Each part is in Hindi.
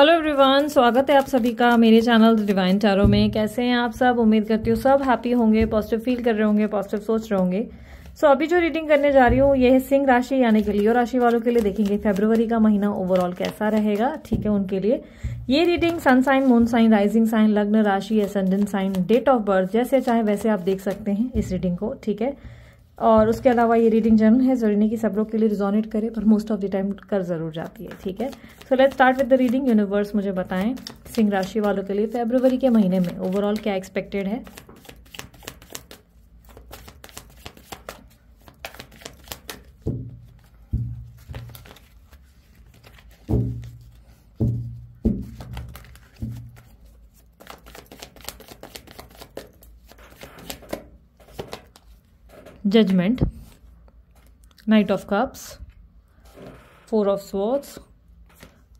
हेलो एवरीवन स्वागत है आप सभी का मेरे चैनल डिवाइन टारो में कैसे हैं आप सब उम्मीद करती हूँ सब हैप्पी होंगे पॉजिटिव फील कर रहे होंगे पॉजिटिव सोच रहे होंगे सो so, अभी जो रीडिंग करने जा रही हूँ ये है सिंह राशि यानी कि लियो राशि वालों के लिए देखेंगे फेब्रुवरी का महीना ओवरऑल कैसा रहेगा ठीक है उनके लिए ये reading sun sign moon sign rising sign लग्न राशि ascendant sign date of birth जैसे चाहे वैसे आप देख सकते हैं इस रीडिंग को ठीक है और उसके अलावा ये रीडिंग जर्नल है ज़रूरी नहीं कि सब लोग के लिए रिजोनेट करे पर मोस्ट ऑफ द टाइम कर ज़रूर जाती है ठीक है so let start with the reading universe मुझे बताएं सिंह राशि वालों के लिए फेबरवरी के महीने में ओवरऑल क्या एक्सपेक्टेड है judgment knight of cups four of swords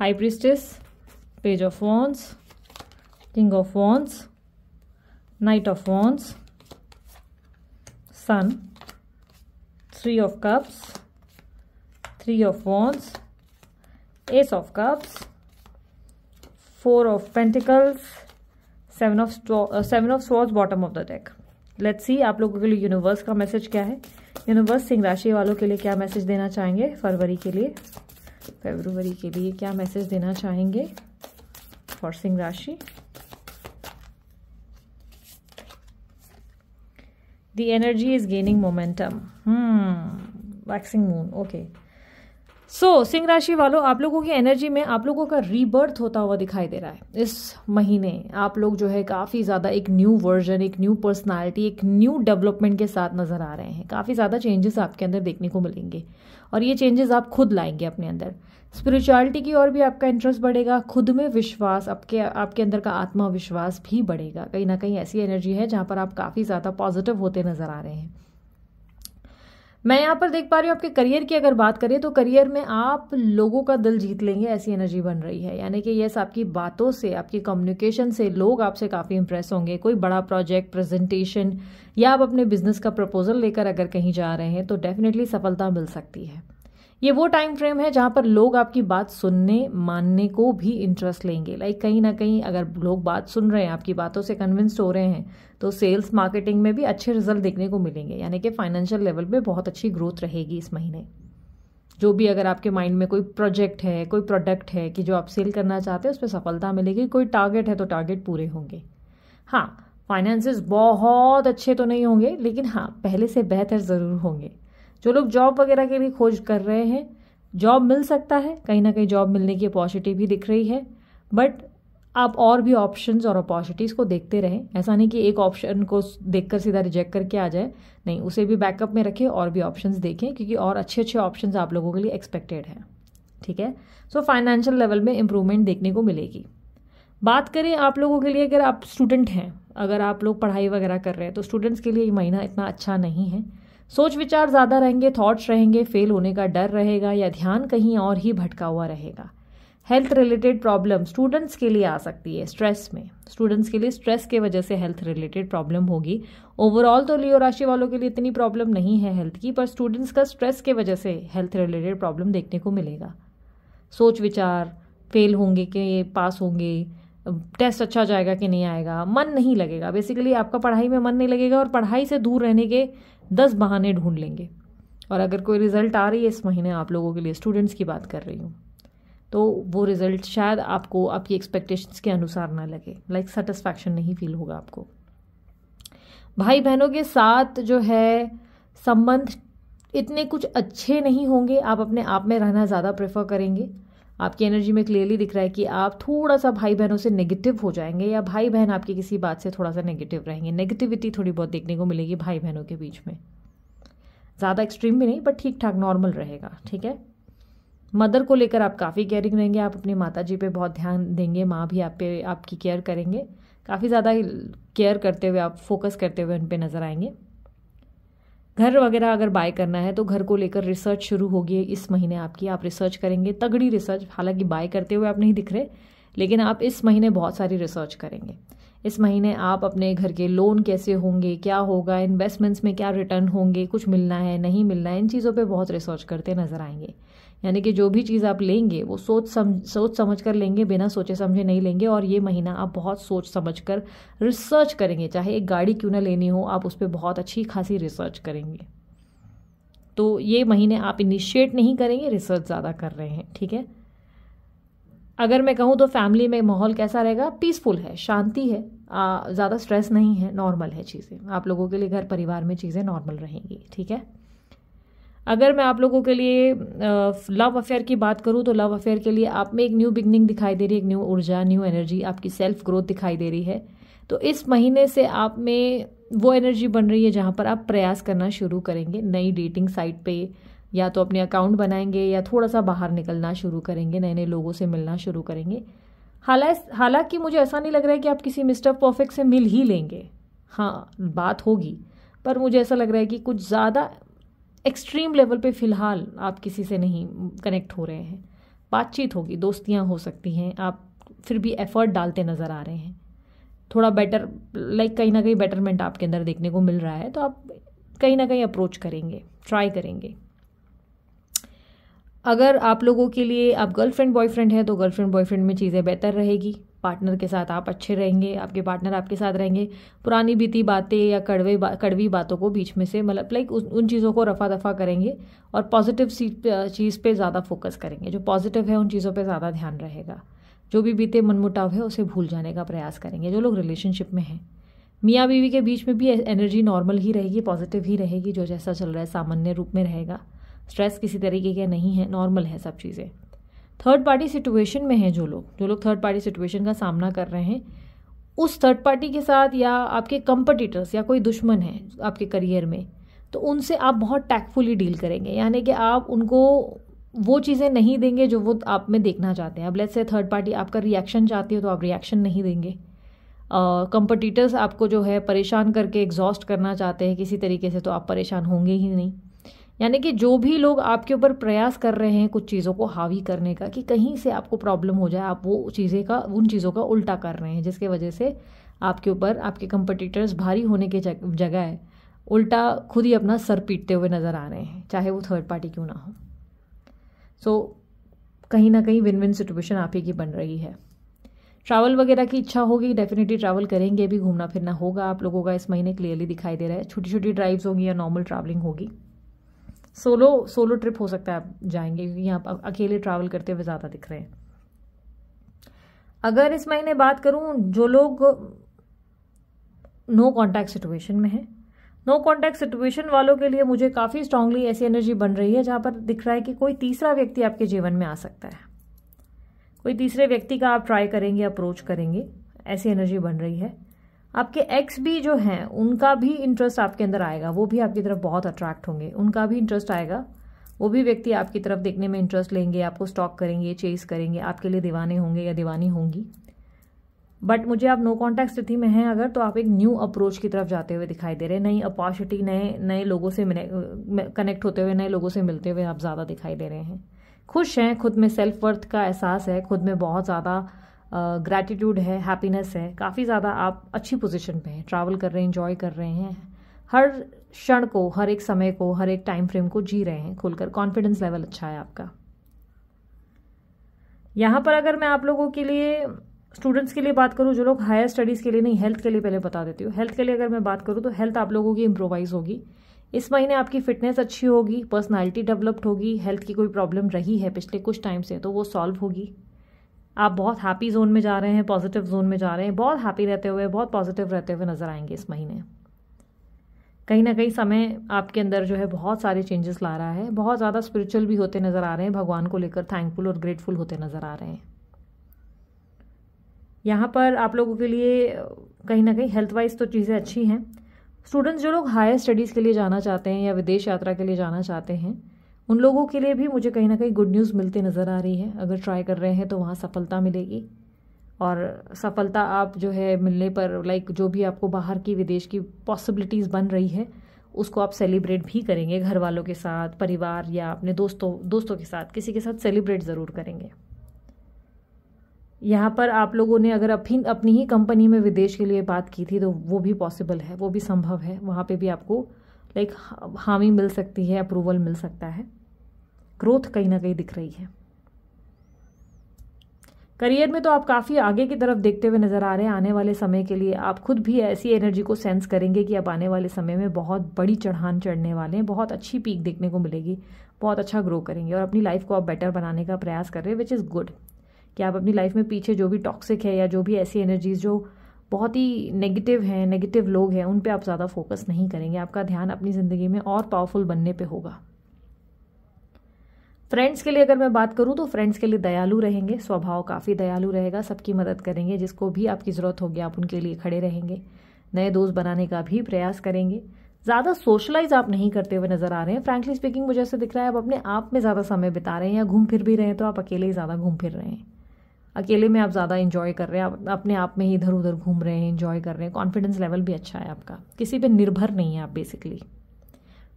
high priestess page of wands king of wands knight of wands sun three of cups three of wands ace of cups four of pentacles seven of uh, seven of swords bottom of the deck let's see आप लोगों के लिए यूनिवर्स का मैसेज क्या है यूनिवर्स सिंह राशि वालों के लिए क्या मैसेज देना चाहेंगे फरवरी के लिए फरवरी के लिए क्या मैसेज देना चाहेंगे फॉर सिंह राशि the energy is gaining momentum waxing moon okay so so, सिंह राशि वालों आप लोगों की एनर्जी में आप लोगों का रीबर्थ होता हुआ दिखाई दे रहा है इस महीने आप लोग जो है काफ़ी ज़्यादा एक न्यू वर्जन एक न्यू पर्सनालिटी एक न्यू डेवलपमेंट के साथ नज़र आ रहे हैं काफ़ी ज़्यादा चेंजेस आपके अंदर देखने को मिलेंगे और ये चेंजेस आप खुद लाएंगे अपने अंदर स्पिरिचुअलिटी की ओर भी आपका इंटरेस्ट बढ़ेगा खुद में विश्वास आपके आपके अंदर का आत्मविश्वास भी बढ़ेगा कहीं ना कहीं ऐसी एनर्जी है जहाँ पर आप काफ़ी ज़्यादा पॉजिटिव होते नज़र आ रहे हैं मैं यहाँ पर देख पा रही हूँ आपके करियर की अगर बात करें तो करियर में आप लोगों का दिल जीत लेंगे ऐसी एनर्जी बन रही है यानी कि यस आपकी बातों से आपकी कम्युनिकेशन से लोग आपसे काफ़ी इंप्रेस होंगे कोई बड़ा प्रोजेक्ट प्रेजेंटेशन या आप अपने बिजनेस का प्रपोजल लेकर अगर कहीं जा रहे हैं तो डेफिनेटली सफलता मिल सकती है ये वो टाइम फ्रेम है जहाँ पर लोग आपकी बात सुनने मानने को भी इंटरेस्ट लेंगे लाइक कहीं ना कहीं अगर लोग बात सुन रहे हैं आपकी बातों से कन्विंस्ड हो रहे हैं तो सेल्स मार्केटिंग में भी अच्छे रिजल्ट देखने को मिलेंगे यानी कि फाइनेंशियल लेवल पे बहुत अच्छी ग्रोथ रहेगी इस महीने जो भी अगर आपके माइंड में कोई प्रोजेक्ट है कोई प्रोडक्ट है कि जो आप सेल करना चाहते हैं उस पर सफलता मिलेगी कोई टारगेट है तो टारगेट पूरे होंगे हाँ फाइनेंसेस बहुत अच्छे तो नहीं होंगे लेकिन हाँ पहले से बेहतर ज़रूर होंगे जो लोग जॉब वगैरह के लिए खोज कर रहे हैं जॉब मिल सकता है कहीं ना कहीं जॉब मिलने की अपॉर्चुनिटी भी दिख रही है बट आप और भी ऑप्शंस और अपॉर्चुनिटीज़ को देखते रहें ऐसा नहीं कि एक ऑप्शन को देखकर सीधा रिजेक्ट करके आ जाए नहीं उसे भी बैकअप में रखें और भी ऑप्शंस देखें क्योंकि और अच्छे अच्छे ऑप्शंस आप लोगों के लिए एक्सपेक्टेड हैं ठीक है सो फाइनेंशियल लेवल में इम्प्रूवमेंट देखने को मिलेगी बात करें आप लोगों के लिए अगर आप स्टूडेंट हैं अगर आप लोग पढ़ाई वगैरह कर रहे हैं तो स्टूडेंट्स के लिए ये महीना इतना अच्छा नहीं है सोच विचार ज़्यादा रहेंगे थॉट्स रहेंगे फेल होने का डर रहेगा या ध्यान कहीं और ही भटका हुआ रहेगा हेल्थ रिलेटेड प्रॉब्लम स्टूडेंट्स के लिए आ सकती है स्ट्रेस में स्टूडेंट्स के लिए स्ट्रेस के वजह से हेल्थ रिलेटेड प्रॉब्लम होगी ओवरऑल तो लियो राशि वालों के लिए इतनी प्रॉब्लम नहीं है हेल्थ की पर स्टूडेंट्स का स्ट्रेस के वजह से हेल्थ रिलेटेड प्रॉब्लम देखने को मिलेगा सोच विचार फेल होंगे कि पास होंगे टेस्ट अच्छा जाएगा कि नहीं आएगा मन नहीं लगेगा बेसिकली आपका पढ़ाई में मन नहीं लगेगा और पढ़ाई से दूर रहने के दस बहाने ढूंढ लेंगे और अगर कोई रिज़ल्ट आ रही है इस महीने आप लोगों के लिए स्टूडेंट्स की बात कर रही हूँ तो वो रिज़ल्ट शायद आपको आपकी एक्सपेक्टेशंस के अनुसार ना लगे लाइक सेटिस्फैक्शन नहीं फील होगा आपको भाई बहनों के साथ जो है संबंध इतने कुछ अच्छे नहीं होंगे आप अपने आप में रहना ज़्यादा प्रेफर करेंगे आपकी एनर्जी में क्लियरली दिख रहा है कि आप थोड़ा सा भाई बहनों से नेगेटिव हो जाएंगे या भाई बहन आपकी किसी बात से थोड़ा सा नेगेटिव रहेंगे नेगेटिविटी थोड़ी बहुत देखने को मिलेगी भाई बहनों के बीच में ज़्यादा एक्सट्रीम भी नहीं बट ठीक ठाक नॉर्मल रहेगा ठीक है मदर को लेकर आप काफ़ी केयरिंग रहेंगे आप अपनी माता जी पर बहुत ध्यान देंगे माँ भी आप पे आपकी केयर करेंगे काफ़ी ज़्यादा केयर करते हुए आप फोकस करते हुए उन पर नज़र आएंगे घर वगैरह अगर बाय करना है तो घर को लेकर रिसर्च शुरू होगी इस महीने आपकी आप रिसर्च करेंगे तगड़ी रिसर्च हालांकि बाय करते हुए आप नहीं दिख रहे लेकिन आप इस महीने बहुत सारी रिसर्च करेंगे इस महीने आप अपने घर के लोन कैसे होंगे क्या होगा इन्वेस्टमेंट्स में क्या रिटर्न होंगे कुछ मिलना है नहीं मिलना है इन चीज़ों पर बहुत रिसर्च करते नज़र आएंगे यानी कि जो भी चीज़ आप लेंगे वो सोच समझ सोच समझ कर लेंगे बिना सोचे समझे नहीं लेंगे और ये महीना आप बहुत सोच समझ कर रिसर्च करेंगे चाहे एक गाड़ी क्यों ना लेनी हो आप उस पर बहुत अच्छी खासी रिसर्च करेंगे तो ये महीने आप इनिशिएट नहीं करेंगे रिसर्च ज़्यादा कर रहे हैं ठीक है अगर मैं कहूँ तो फैमिली में माहौल कैसा रहेगा पीसफुल है शांति है ज़्यादा स्ट्रेस नहीं है नॉर्मल है चीज़ें आप लोगों के लिए घर परिवार में चीज़ें नॉर्मल रहेंगी ठीक है अगर मैं आप लोगों के लिए लव अफेयर की बात करूँ तो लव अफेयर के लिए आप में एक न्यू बिगनिंग दिखाई दे रही है एक न्यू ऊर्जा न्यू एनर्जी आपकी सेल्फ ग्रोथ दिखाई दे रही है तो इस महीने से आप में वो एनर्जी बन रही है जहाँ पर आप प्रयास करना शुरू करेंगे नई डेटिंग साइट पे या तो अपने अकाउंट बनाएंगे या थोड़ा सा बाहर निकलना शुरू करेंगे नए नए लोगों से मिलना शुरू करेंगे हालांकि हालांकि मुझे ऐसा नहीं लग रहा है कि आप किसी मिस्टर परफेक्ट से मिल ही लेंगे हाँ बात होगी पर मुझे ऐसा लग रहा है कि कुछ ज़्यादा एक्सट्रीम लेवल पे फ़िलहाल आप किसी से नहीं कनेक्ट हो रहे हैं बातचीत होगी दोस्तियाँ हो सकती हैं आप फिर भी एफ़र्ट डालते नज़र आ रहे हैं थोड़ा बेटर लाइक कहीं ना कहीं बेटरमेंट आपके अंदर देखने को मिल रहा है तो आप कहीं ना कहीं अप्रोच करेंगे ट्राई करेंगे अगर आप लोगों के लिए आप गर्लफ्रेंड बॉयफ्रेंड हैं तो गर्लफ्रेंड बॉयफ्रेंड में चीज़ें बेहतर रहेगी पार्टनर के साथ आप अच्छे रहेंगे आपके पार्टनर आपके साथ रहेंगे पुरानी बीती बातें या कड़वे बा, कड़वी बातों को बीच में से मतलब लाइक उन चीज़ों को रफा दफा करेंगे और पॉजिटिव चीज़ पे ज़्यादा फोकस करेंगे जो पॉजिटिव है उन चीज़ों पर ज़्यादा ध्यान रहेगा जो भी बीते मनमुटाव है उसे भूल जाने का प्रयास करेंगे जो लोग रिलेशनशिप में हैं मियाँ बीवी के बीच में भी एनर्जी नॉर्मल ही रहेगी पॉजिटिव ही रहेगी जो जैसा चल रहा है सामान्य रूप में रहेगा स्ट्रेस किसी तरीके का नहीं है नॉर्मल है सब चीज़ें थर्ड पार्टी सिचुएशन में हैं जो लोग जो लोग थर्ड पार्टी सिचुएशन का सामना कर रहे हैं उस थर्ड पार्टी के साथ या आपके कंपटीटर्स या कोई दुश्मन है आपके करियर में तो उनसे आप बहुत टैक्टफुली डील करेंगे यानी कि आप उनको वो चीज़ें नहीं देंगे जो वो आप में देखना चाहते हैं अब लेट्स से थर्ड पार्टी आपका रिएक्शन चाहती है तो आप रिएक्शन नहीं देंगे कंपटीटर्स uh, आपको जो है परेशान करके एग्जॉस्ट करना चाहते हैं किसी तरीके से तो आप परेशान होंगे ही नहीं यानी कि जो भी लोग आपके ऊपर प्रयास कर रहे हैं कुछ चीज़ों को हावी करने का कि कहीं से आपको प्रॉब्लम हो जाए आप वो चीज़ें का उन चीज़ों का उल्टा कर रहे हैं जिसके वजह से आपके ऊपर आपके कंपटीटर्स भारी होने के जगह उल्टा खुद ही अपना सर पीटते हुए नज़र आ रहे हैं चाहे वो थर्ड पार्टी क्यों ना हो सो so, कहीं ना कहीं विन विन सिचुएशन आप ही की बन रही है ट्रैवल वगैरह की इच्छा होगी डेफिनेटली ट्रैवल करेंगे भी घूमना फिरना होगा आप लोगों का इस महीने क्लियरली दिखाई दे रहा है छोटी छोटी ड्राइव्स होगी या नॉर्मल ट्रैवलिंग होगी सोलो सोलो ट्रिप हो सकता है आप जाएंगे क्योंकि यहाँ पर अकेले ट्रैवल करते हुए ज़्यादा दिख रहे हैं अगर इस महीने बात करूँ जो लोग नो कॉन्टैक्ट सिचुएशन में हैं नो कॉन्टैक्ट सिचुएशन वालों के लिए मुझे काफ़ी स्ट्रांगली ऐसी एनर्जी बन रही है जहाँ पर दिख रहा है कि कोई तीसरा व्यक्ति आपके जीवन में आ सकता है कोई तीसरे व्यक्ति का आप ट्राई करेंगे अप्रोच करेंगे ऐसी एनर्जी बन रही है आपके एक्स भी जो हैं उनका भी इंटरेस्ट आपके अंदर आएगा वो भी आपकी तरफ बहुत अट्रैक्ट होंगे उनका भी इंटरेस्ट आएगा वो भी व्यक्ति आपकी तरफ देखने में इंटरेस्ट लेंगे आपको स्टॉक करेंगे चेस करेंगे आपके लिए दीवाने होंगे या दीवानी होंगी बट मुझे आप नो कॉन्टैक्ट स्थिति में हैं अगर तो आप एक न्यू अप्रोच की तरफ जाते हुए दिखाई दे रहे हैं नई अपॉर्चुनिटी नए नए लोगों से कनेक्ट होते हुए नए लोगों से मिलते हुए आप ज़्यादा दिखाई दे रहे हैं खुश हैं खुद में सेल्फ वर्थ का एहसास है खुद में बहुत ज़्यादा ग्रैटिट्यूड है हैप्पीनेस है काफ़ी ज़्यादा आप अच्छी पोजीशन पे हैं ट्रैवल कर रहे हैं इन्जॉय कर रहे हैं हर क्षण को हर एक समय को हर एक टाइम फ्रेम को जी रहे हैं खुलकर कॉन्फिडेंस लेवल अच्छा है आपका यहाँ पर अगर मैं आप लोगों के लिए स्टूडेंट्स के लिए बात करूँ जो लोग हायर स्टडीज़ के लिए नहीं हेल्थ के लिए पहले बता देती हूँ हेल्थ के लिए अगर मैं बात करूँ तो हेल्थ आप लोगों की इम्प्रोवाइज़ होगी इस महीने आपकी फिटनेस अच्छी होगी पर्सनैलिटी डेवलप्ड होगी हेल्थ की कोई प्रॉब्लम रही है पिछले कुछ टाइम से तो वो सॉल्व होगी आप बहुत हैप्पी जोन में जा रहे हैं पॉजिटिव जोन में जा रहे हैं बहुत हैप्पी रहते हुए बहुत पॉजिटिव रहते हुए नज़र आएंगे इस महीने कहीं ना कहीं समय आपके अंदर जो है बहुत सारे चेंजेस ला रहा है बहुत ज़्यादा स्पिरिचुअल भी होते नज़र आ रहे हैं भगवान को लेकर थैंकफुल और ग्रेटफुल होते नज़र आ रहे हैं यहाँ पर आप लोगों के लिए कहीं ना कहीं हेल्थ वाइज तो चीज़ें अच्छी हैं स्टूडेंट्स जो लोग हायर स्टडीज़ के लिए जाना चाहते हैं या विदेश यात्रा के लिए जाना चाहते हैं उन लोगों के लिए भी मुझे कहीं ना कहीं गुड न्यूज़ मिलते नज़र आ रही है अगर ट्राई कर रहे हैं तो वहाँ सफलता मिलेगी और सफलता आप जो है मिलने पर लाइक जो भी आपको बाहर की विदेश की पॉसिबिलिटीज़ बन रही है उसको आप सेलिब्रेट भी करेंगे घर वालों के साथ परिवार या अपने दोस्तों दोस्तों के साथ किसी के साथ सेलिब्रेट ज़रूर करेंगे यहाँ पर आप लोगों ने अगर अपनी अपनी ही कंपनी में विदेश के लिए बात की थी तो वो भी पॉसिबल है वो भी संभव है वहाँ पे भी आपको लाइक हामी मिल सकती है अप्रूवल मिल सकता है ग्रोथ कहीं ना कहीं दिख रही है करियर में तो आप काफ़ी आगे की तरफ देखते हुए नज़र आ रहे हैं आने वाले समय के लिए आप खुद भी ऐसी एनर्जी को सेंस करेंगे कि आप आने वाले समय में बहुत बड़ी चढ़ान चढ़ने वाले हैं बहुत अच्छी पीक देखने को मिलेगी बहुत अच्छा ग्रो करेंगे और अपनी लाइफ को आप बेटर बनाने का प्रयास कर रहे हैं विच इज़ गुड कि आप अपनी लाइफ में पीछे जो भी टॉक्सिक है या जो भी ऐसी एनर्जीज जो बहुत ही नेगेटिव हैं नेगेटिव लोग हैं उन पे आप ज़्यादा फोकस नहीं करेंगे आपका ध्यान अपनी ज़िंदगी में और पावरफुल बनने पे होगा फ्रेंड्स के लिए अगर मैं बात करूँ तो फ्रेंड्स के लिए दयालु रहेंगे स्वभाव काफ़ी दयालु रहेगा सबकी मदद करेंगे जिसको भी आपकी ज़रूरत होगी आप उनके लिए खड़े रहेंगे नए दोस्त बनाने का भी प्रयास करेंगे ज़्यादा सोशलाइज आप नहीं करते हुए नज़र आ रहे हैं फ्रैंकली स्पीकिंग मुझे ऐसे दिख रहा है आप अपने आप में ज़्यादा समय बिता रहे हैं या घूम फिर भी रहे हैं तो आप अकेले ही ज़्यादा घूम फिर रहे हैं अकेले में आप ज़्यादा इन्जॉय कर रहे हैं आप अपने आप में ही इधर उधर घूम रहे हैं इन्जॉय कर रहे हैं कॉन्फिडेंस लेवल भी अच्छा है आपका किसी पर निर्भर नहीं है आप बेसिकली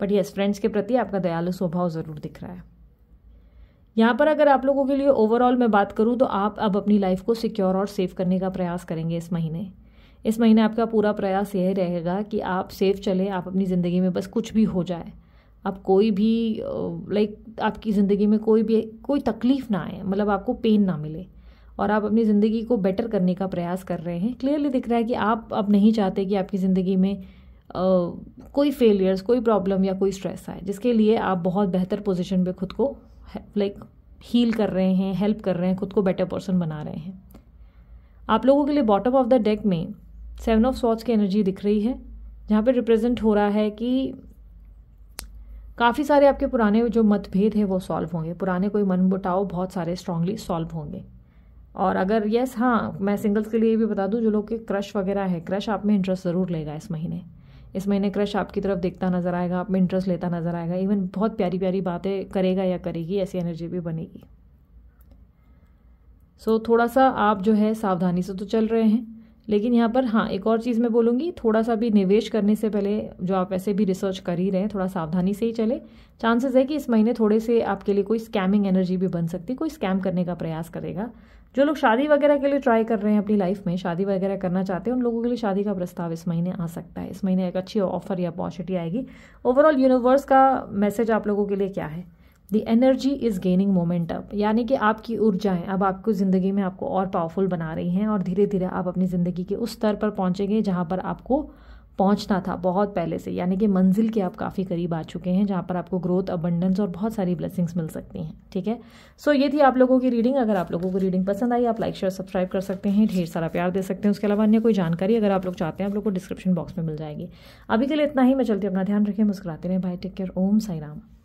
बट येस फ्रेंड्स के प्रति आपका दयालु स्वभाव ज़रूर दिख रहा है यहाँ पर अगर आप लोगों के लिए ओवरऑल मैं बात करूँ तो आप अब अपनी लाइफ को सिक्योर और सेफ करने का प्रयास करेंगे इस महीने इस महीने आपका पूरा प्रयास यह रहेगा कि आप सेफ चले आप अपनी ज़िंदगी में बस कुछ भी हो जाए आप कोई भी लाइक आपकी ज़िंदगी में कोई भी कोई तकलीफ़ ना आए मतलब आपको पेन ना मिले और आप अपनी ज़िंदगी को बेटर करने का प्रयास कर रहे हैं क्लियरली दिख रहा है कि आप अब नहीं चाहते कि आपकी ज़िंदगी में आ, कोई फेलियर्स कोई प्रॉब्लम या कोई स्ट्रेस आए जिसके लिए आप बहुत बेहतर पोजिशन पर खुद को लाइक हील कर रहे हैं हेल्प कर रहे हैं खुद को बेटर पर्सन बना रहे हैं आप लोगों के लिए बॉटम ऑफ द डेक में सेवन ऑफ सॉट्स की एनर्जी दिख रही है जहाँ पे रिप्रेजेंट हो रहा है कि काफ़ी सारे आपके पुराने जो मतभेद हैं वो सॉल्व होंगे पुराने कोई मन बुटाव बहुत सारे स्ट्रांगली सॉल्व होंगे और अगर यस हाँ मैं सिंगल्स के लिए भी बता दूँ जो लोग के क्रश वगैरह है क्रश आप में इंटरेस्ट ज़रूर लेगा इस महीने इस महीने क्रश आपकी तरफ देखता नज़र आएगा आप में इंटरेस्ट लेता नज़र आएगा इवन बहुत प्यारी प्यारी बातें करेगा या करेगी ऐसी एनर्जी भी बनेगी सो so, थोड़ा सा आप जो है सावधानी से तो चल रहे हैं लेकिन यहाँ पर हाँ एक और चीज़ मैं बोलूँगी थोड़ा सा भी निवेश करने से पहले जो आप ऐसे भी रिसर्च कर ही रहे हैं थोड़ा सावधानी से ही चले चांसेस है कि इस महीने थोड़े से आपके लिए कोई स्कैमिंग एनर्जी भी बन सकती कोई स्कैम करने का प्रयास करेगा जो लोग शादी वगैरह के लिए ट्राई कर रहे हैं अपनी लाइफ में शादी वगैरह करना चाहते हैं उन लोगों के लिए शादी का प्रस्ताव इस महीने आ सकता है इस महीने एक अच्छी ऑफर या अपॉर्चुनिटी आएगी ओवरऑल यूनिवर्स का मैसेज आप लोगों के लिए क्या है the energy is gaining momentum यानी कि आपकी ऊर्जाएं अब आपको ज़िंदगी में आपको और पावरफुल बना रही हैं और धीरे धीरे आप अपनी ज़िंदगी के उस स्तर पर पहुँचेंगे जहाँ पर आपको पहुंचना था बहुत पहले से यानी कि मंजिल के आप काफ़ी करीब आ चुके हैं जहाँ पर आपको ग्रोथ अबंडेंस और बहुत सारी ब्लेसिंग्स मिल सकती हैं ठीक है सो so, ये थी आप लोगों की रीडिंग अगर आप लोगों को रीडिंग पसंद आई आप लाइक शेयर सब्सक्राइब कर सकते हैं ढेर सारा प्यार दे सकते हैं उसके अलावा अन्य कोई जानकारी अगर आप लोग चाहते हैं आप लोग को डिस्क्रिप्शन बॉक्स में मिल जाएगी अभी के लिए इतना ही मैं चलती अपना ध्यान रखें मुस्कुराते रहें भाई टेक केयर ओम साई राम